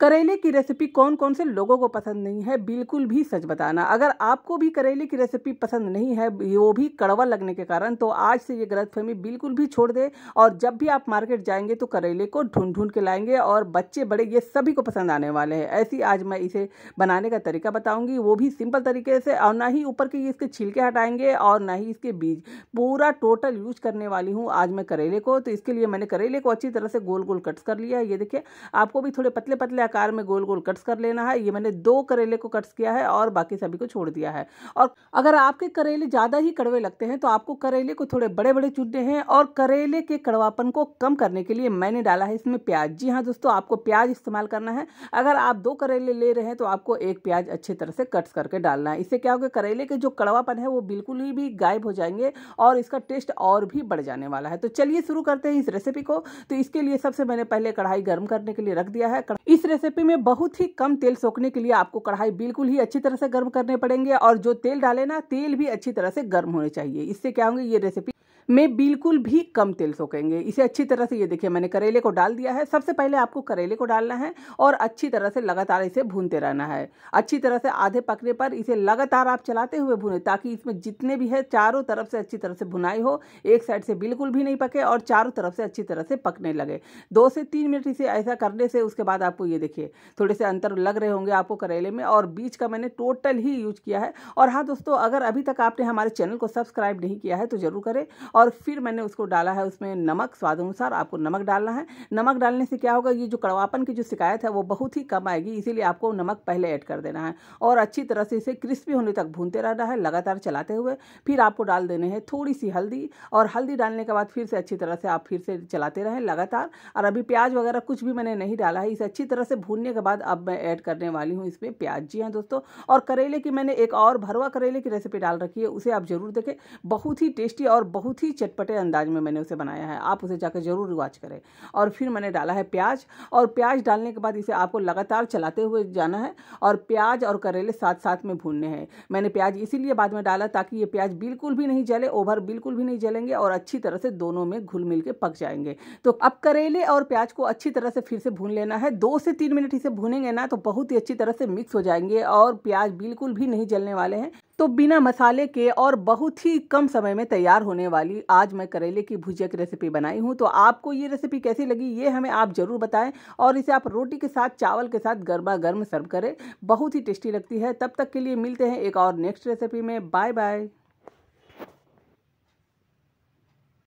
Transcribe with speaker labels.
Speaker 1: करेले की रेसिपी कौन कौन से लोगों को पसंद नहीं है बिल्कुल भी सच बताना अगर आपको भी करेले की रेसिपी पसंद नहीं है वो भी कड़वा लगने के कारण तो आज से ये गलतफहमी बिल्कुल भी छोड़ दे और जब भी आप मार्केट जाएंगे तो करेले को ढूंढ ढूंढ के लाएंगे और बच्चे बड़े ये सभी को पसंद आने वाले हैं ऐसी आज मैं इसे बनाने का तरीका बताऊँगी वो भी सिंपल तरीके से और ना ही ऊपर के इसके छिलके हटाएंगे और ना ही इसके बीज पूरा टोटल यूज करने वाली हूँ आज मैं करेले को तो इसके लिए मैंने करेले को अच्छी तरह से गोल गोल कट्स कर लिया ये देखिए आपको भी थोड़े पतले पतले आकार में गोल गोल कट्स कर लेना है ये मैंने दो करेले को कट्स किया है और बाकी सभी को छोड़ दिया है और अगर आपके करेले ज़्यादा ही कड़वे लगते हैं तो आपको करेले को थोड़े बड़े बड़े चुनने हैं और करेले के कड़वापन को कम करने के लिए मैंने डाला है इसमें प्याज जी हाँ दोस्तों आपको प्याज इस्तेमाल करना है अगर आप दो करेले ले रहे हैं तो आपको एक प्याज अच्छे तरह से कट्स करके डालना है इससे क्या होगा करेले के जो कड़वापन है वो बिल्कुल ही भी गायब हो जाएंगे और इसका टेस्ट और भी बढ़ जाने वाला है तो चलिए शुरू करते हैं इस रेसिपी को तो इसके लिए सबसे मैंने पहले कढ़ाई गर्म करने के लिए रख दिया है इस रेसिपी में बहुत ही कम तेल सोखने के लिए आपको कढ़ाई बिल्कुल ही अच्छी तरह से गर्म करने पड़ेंगे और जो तेल डाले ना तेल भी अच्छी तरह से गर्म होने चाहिए इससे क्या होंगे ये रेसिपी में बिल्कुल भी कम तेल सोखेंगे इसे अच्छी तरह से ये देखिए मैंने करेले को डाल दिया है सबसे पहले आपको करेले को डालना है और अच्छी तरह से लगातार इसे भूनते रहना है अच्छी तरह से आधे पकने पर इसे लगातार आप चलाते हुए भूने ताकि इसमें जितने भी है चारों तरफ से अच्छी तरह से भुनाई हो एक साइड से बिल्कुल भी नहीं पके और चारों तरफ से अच्छी तरह से पकने लगे दो से तीन मिनट इसे ऐसा करने से उसके बाद आपको ये देखिए थोड़े से अंतर लग रहे होंगे आपको करेले में और बीज का मैंने टोटल ही यूज किया है और हाँ दोस्तों अगर अभी तक आपने हमारे चैनल को सब्सक्राइब नहीं किया है तो ज़रूर करें और फिर मैंने उसको डाला है उसमें नमक स्वाद अनुसार आपको नमक डालना है नमक डालने से क्या होगा ये जो कड़वापन की जो शिकायत है वो बहुत ही कम आएगी इसीलिए आपको नमक पहले ऐड कर देना है और अच्छी तरह से इसे क्रिस्पी होने तक भूनते रहना है लगातार चलाते हुए फिर आपको डाल देने हैं थोड़ी सी हल्दी और हल्दी डालने के बाद फिर से अच्छी तरह से आप फिर से चलाते रहें लगातार और अभी प्याज वगैरह कुछ भी मैंने नहीं डाला है इसे अच्छी तरह से भूनने के बाद अब मैं ऐड करने वाली हूँ इसमें प्याज जी हैं हाँ दोस्तों और करेले की मैंने एक और भरवा करेले की रेसिपी डाल रखी है उसे आप ज़रूर देखें बहुत ही टेस्टी और बहुत ही चटपटे अंदाज में मैंने उसे बनाया है आप उसे जाकर ज़रूर वॉच करें और फिर मैंने डाला है प्याज और प्याज डालने के बाद इसे आपको लगातार चलाते हुए जाना है और प्याज और करेले साथ साथ में भूनने हैं मैंने प्याज इसीलिए बाद में डाला ताकि ये प्याज बिल्कुल भी नहीं जले ओवर बिल्कुल भी नहीं जलेंगे और अच्छी तरह से दोनों में घुल मिल के पक जाएंगे तो अब करेले और प्याज को अच्छी तरह से फिर से भून लेना है दो से तीन मिनट इसे भूनेंगे ना तो बहुत ही अच्छी तरह से मिक्स हो जाएंगे और प्याज बिल्कुल भी नहीं जलने वाले हैं तो बिना मसाले के और बहुत ही कम समय में तैयार होने वाली आज मैं करेले की भुजिया की रेसिपी बनाई हूँ तो आपको ये रेसिपी कैसी लगी ये हमें आप ज़रूर बताएं और इसे आप रोटी के साथ चावल के साथ गर्मा गर्म सर्व करें बहुत ही टेस्टी लगती है तब तक के लिए मिलते हैं एक और नेक्स्ट रेसिपी में बाय बाय